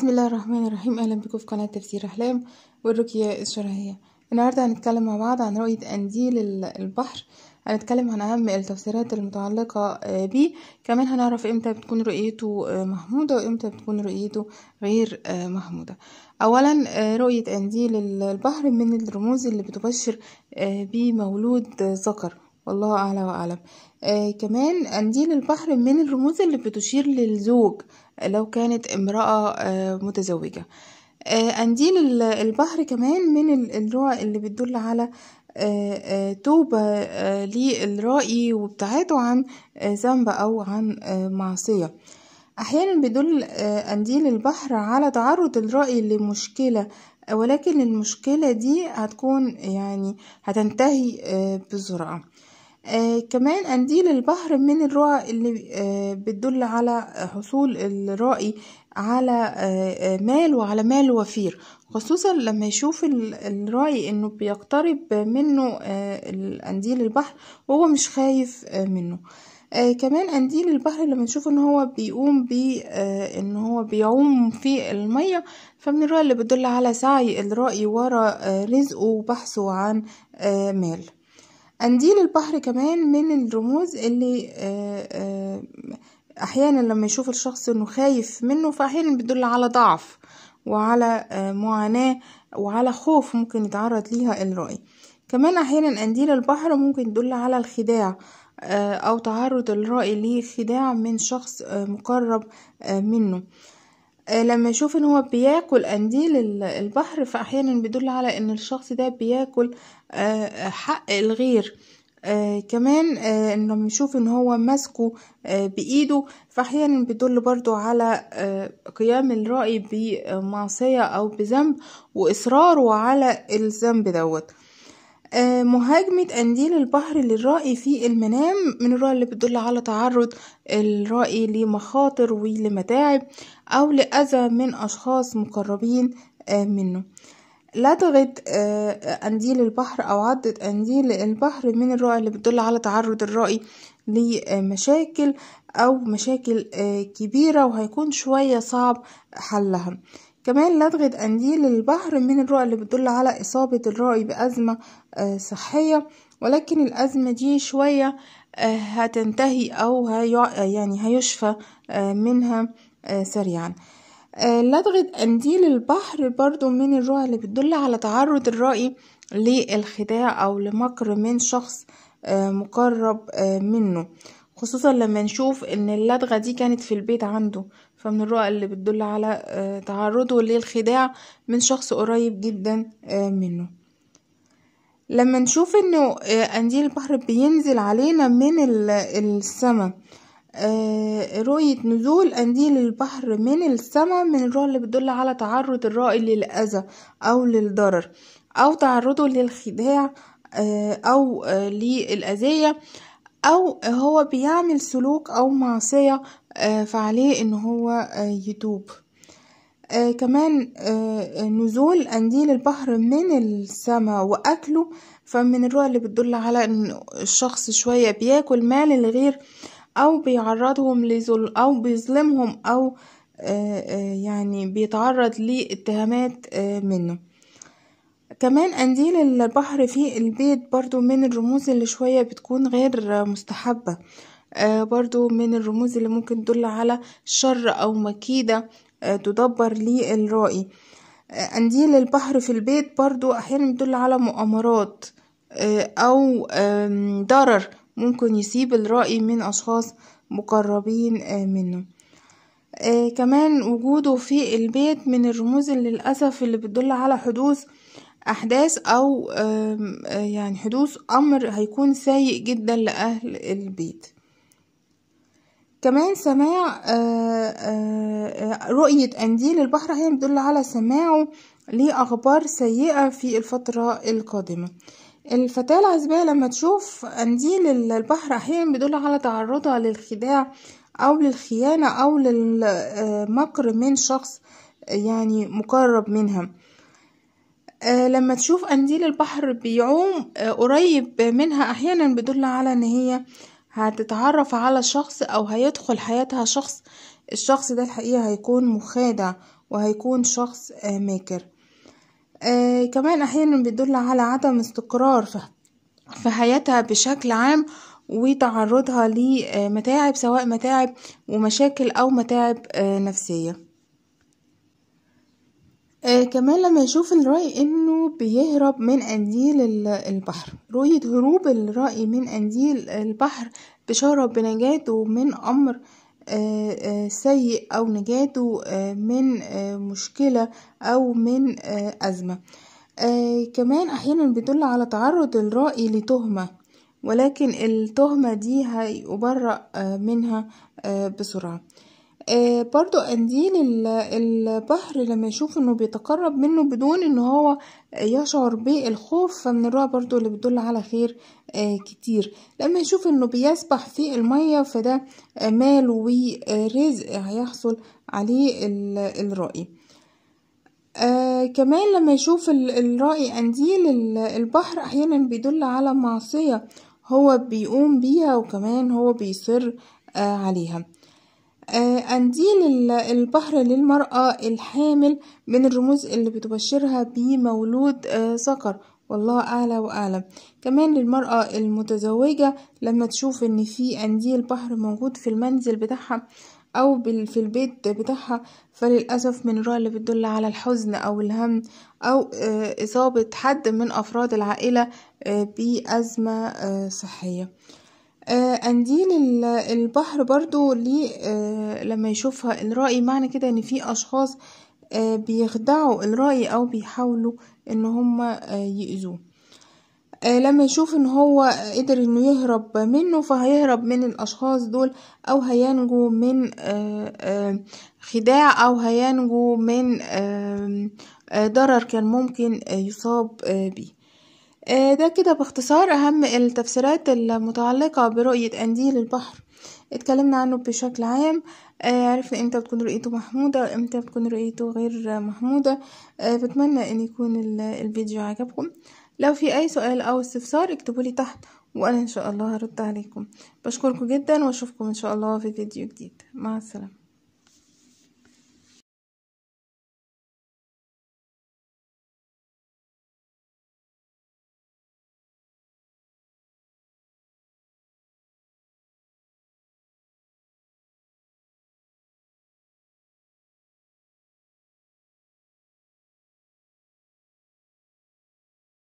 بسم الله الرحمن الرحيم اهلا بكم في قناه تفسير احلام والرقيه الشرعيه النهارده هنتكلم مع بعض عن رؤيه قنديل البحر هنتكلم عن اهم التفسيرات المتعلقه آه، بيه كمان هنعرف امتى بتكون رؤيته آه، محموده وامتى بتكون رؤيته غير آه، محموده اولا رؤيه قنديل البحر من الرموز اللي بتبشر بمولود ذكر والله اعلى واعلم آه كمان قنديل البحر من الرموز اللي بتشير للزوج لو كانت امرأة آه، متزوجة آه، قنديل البحر كمان من النوع اللي بتدل على آه، توبة للرأي وابتعاده عن ذنب أو عن معصية أحيانا بيدل قنديل البحر على تعرض الرأي لمشكلة ولكن المشكلة دي هتكون يعني هتنتهي بسرعة آه، كمان قنديل البحر من الرؤى اللي آه، بتدل على حصول الرائي على آه، مال وعلى مال وفير خصوصا لما يشوف الرائي انه بيقترب منه قنديل البحر وهو مش خايف منه آه كمان قنديل البحر لما نشوف ان هو بيقوم ب آه ان هو بيعوم في المية فمن الرؤى اللي بتدل على سعي الرائي ورا آه رزقه وبحثه عن آه مال قنديل البحر كمان من الرموز اللي آه، آه، احيانا لما يشوف الشخص انه خايف منه فاحيانا بتدل على ضعف وعلى آه، معاناة وعلى خوف ممكن يتعرض ليها الرأي كمان احيانا قنديل البحر ممكن يدل على الخداع او تعرض الرأي لخداع من شخص مقرب منه آه، لمّا يشوف إن هو بياكل قنديل البحر، فأحيانًا بيدل على إن الشخص ده بياكل آه، حق الغير، آه، كمان لمّا يشوف إن هو ماسكه آآ بإيده، فأحيانًا بيدل برضو على قيام الرأي بمعصية أو بذنب وإصراره على الذنب دوت آه، مهاجمة قنديل البحر للرأي في المنام من الرؤى اللي بتدل على تعرض الرأي لمخاطر ولمتاعب أو لأذى من أشخاص مقربين آه، منه لدغت قنديل آه، البحر أو عضة قنديل البحر من الرؤى اللي بتدل على تعرض الرأي لمشاكل أو مشاكل كبيرة وهيكون شوية صعب حلها كمان لدغة قنديل البحر من الرؤى اللي بتدل على إصابة الرائي بأزمة آه، صحية ولكن الأزمة دي شوية آه، هتنتهي أو يعني هيشفى آه، منها سريعا لدغة قنديل البحر برضو من الرؤى اللي بتدل على تعرض الرائي للخداع أو لمكر من شخص مقرب منه خصوصا لما نشوف ان اللدغة دي كانت في البيت عنده فمن الرؤى اللي بتدل على آه، تعرضه للخداع من شخص قريب جدا آه، منه لما نشوف انه قنديل آه، البحر بينزل علينا من السماء رؤية نزول قنديل البحر من السماء من الرؤى اللي بتدل على تعرض الرائي للأذى أو للضرر أو تعرضه للخداع أو للأذية او هو بيعمل سلوك او معصية آه، فعليه ان هو آه، يتوب آه كمان آه نزول قنديل البحر من السماء واكله فمن الرؤى اللي بتدل على ان الشخص شوية بياكل مال الغير او بيعرضهم لظلم او بيظلمهم او آه, آه، يعني بيتعرض لاتهامات منه كمان قنديل البحر في البيت برضو من الرموز اللي شوية بتكون غير مستحبة آه، برضو من الرموز اللي ممكن تدل على شر أو مكيدة آه، تدبر لي للرائي آه، قنديل البحر في البيت برضو أحيانا بتدل على مؤامرات أو ضرر ممكن يسيب الرأي من أشخاص مقربين منه كمان وجوده في البيت من الرموز اللي للأسف اللي بتدل على حدوث أحداث أو يعني حدوث أمر هيكون سيء جدا لأهل البيت كمان سماع آه، آه، رؤية انديل البحر هي بتدل على سماعه لأخبار سيئة في الفترة القادمة الفتاة العزباء لما تشوف انديل البحر أحيانا بيدل على تعرضها للخداع أو للخيانة أو للمكر من شخص يعني مقرب منها آه، لما تشوف قنديل البحر بيعوم آه، قريب منها أحيانا بيدل على إن هي هتتعرف على شخص أو هيدخل حياتها شخص الشخص ده الحقيقة هيكون مخادع وهيكون شخص آه، ماكر كمان أحيانا بيدل على عدم استقرار في حياتها بشكل عام وتعرضها لمتاعب سواء متاعب ومشاكل أو متاعب نفسية آه كمان لما يشوف الرأي انه بيهرب من انديل البحر رؤية هروب الرأي من انديل البحر بشارة بنجاته من امر آه، آه، سيء او نجاته آه، من مشكلة او من ازمة كمان احيانا بيدل على تعرض الرأي لتهمة ولكن التهمة دي هيبرأ منها بسرعة آه، برضو قنديل البحر لما يشوف انه بيتقرب منه بدون ان هو يشعر بالخوف فمن الرؤى برضو اللي بتدل على خير آه، كتير لما يشوف انه بيسبح في المية فده آه، مال ورزق هيحصل عليه الرأي آه كمان لما يشوف الرأي قنديل البحر احيانا بيدل على معصية هو بيقوم بيها وكمان هو بيصر آه عليها آه، قنديل البحر للمرأة الحامل من الرموز اللي بتبشرها بمولود ذكر آه، والله أعلى وأعلم كمان للمرأة المتزوجة لما تشوف إن في قنديل بحر موجود في المنزل بتاعها أو في البيت بتاعها فللأسف من الرؤى اللي بتدل على الحزن أو الهم أو آه، إصابة حد من أفراد العائلة بأزمة صحية آه، قنديل البحر برضو ليه آه، لما يشوفها الرأي معنى كده ان في اشخاص آه، بيخدعوا الرأي او بيحاولوا ان هما يأذوه لما يشوف ان هو قدر انه يهرب منه فهيهرب من الاشخاص دول او هينجو من خداع او هينجو من ضرر كان ممكن يصاب بيه آه، ده كده باختصار أهم التفسيرات المتعلقة برؤية أنديل البحر اتكلمنا عنه بشكل عام آه، عرفنا امتى بتكون رؤيته محمودة امتى بتكون رؤيته غير محمودة آه، بتمنى ان يكون الفيديو عجبكم لو في اي سؤال او استفسار اكتبولي تحت وانا ان شاء الله هرد عليكم بشكركم جدا واشوفكم ان شاء الله في فيديو جديد مع السلامة